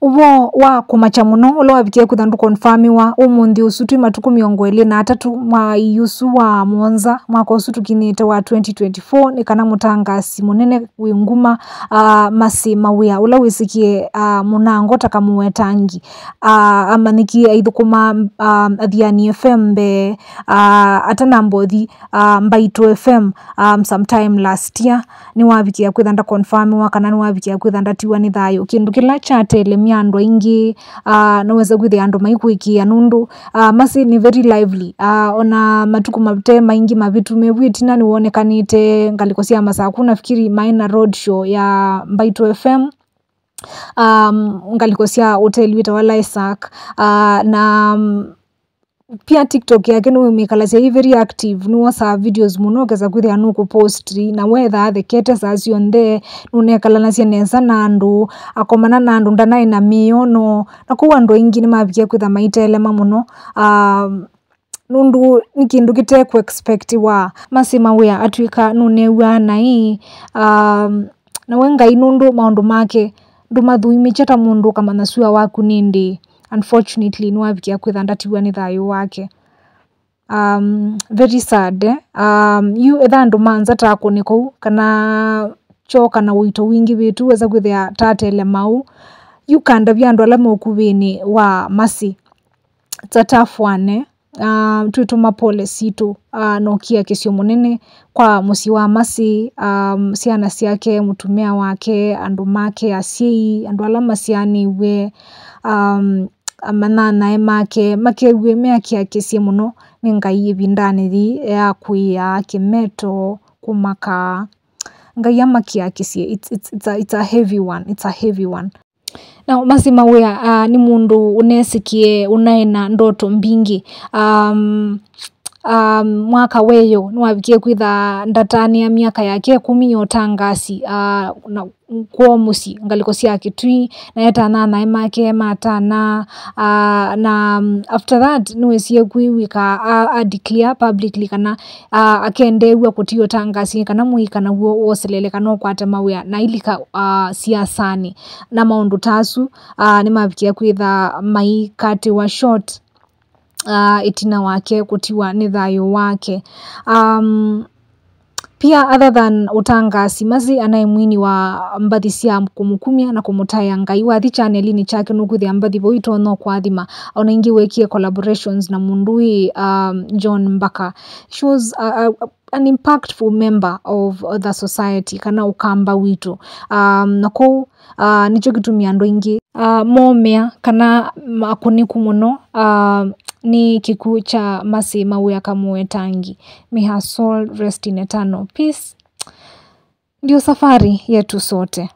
uwo wa waakhumacha muno olowaavikiye kuthandu konfamiwa umunthi usutu matuku miongo ili na atatu mwa yusu wa mwonza mwaka usutukinite wa 2024 ni kana mutangasi munene wi uh, masi mawia ula wisikie uh, munango takamuwetangi uh, amanikie kuma um, athiani fm mbe uh, atana mbothi uh, mbaitu fm um, sometime last year ni niwaavikia kwithanda konfamiwa kana niwaavikia kuthanda tiwa ni thayu kindu kila chatelemi mia ah, andu aingi uh, naweza gwithia andu ya nundu ah, masi ni very lively ah, ona matuku mate maingi mavitu mevu itina niwonekanite ngaliko cia masaku fikiri maina road show ya Mbaitu FM um, ngaliko cia hoteli witawala Isaac uh, na pia tiktok yake niwe mikalacia i very active niwosaa videos muno ukesa kwithia post na wethathekete saa cionthe nunekalanacia nekala na andu akomana na andu ndanai na miono na kwou andu aingi nimavikie kwitha maitelema muno um, nundu ni kindu gite ku expect wa masima wia atwika nuneua nai um, na wenga inundu maundu make ndu ndumathuimikya ta mundu kama nasua waku nindi unfortunately nĩwabikia kwithanda tigua ni thayu wake um, very sad eh? um, yu etha andu manza tako ni kou kana cho kana wito wingi witu weza kwithia tatele mau yu kanda bya andu ala mukuvini wa masi ta tough one eh? uh, um, twituma pole situ uh, nokia kisio munene kwa musi wa masi um, ciana ciake mutumia wake andu make asiei andu ala masianiwe um, manana make makĩguĩme akĩakĩcie mũno nĩ Ngai ibindani thi ya kwĩa kimeto kumaka Ngai amakĩakĩcie it's a heavy one it's a heavy one na lazima uh, ni mundu unesikie unaye ndoto mbingi um, um, mwaka weyo niwabikie kwitha ndatania miaka yake ikumi yota ngasi uh, na kuo musi ngaliko na twi na na make mata na uh, na um, after that niwesie kwiwika uh, declare publicly kana uh, akendeuwa kutiyo ta ngasi kana na wo oselele kana kwata mawia na ilika uh, siasani na maundu tasu uh, nimabikie kwitha mai kati wa short uh, itina wake kutiwa ni thayå wake um, pia other than utanga simazi anaye mwini wa mbathi cia kumukumia na kumutaya ngai wathi chanelini chake nukuthia mbathi boito no kwathima ona ingi wekie collaborations na mundui um, john mbaka shows uh, uh, an impactful member of the society kana ukamba witu um, nako uh, nicho gitumia ndo ingi uh, momea kana akuniku muno uh, ni kikuu cha mau ya kamue tangi mihasol restine rest in eternal peace. Ndio safari yetu sote.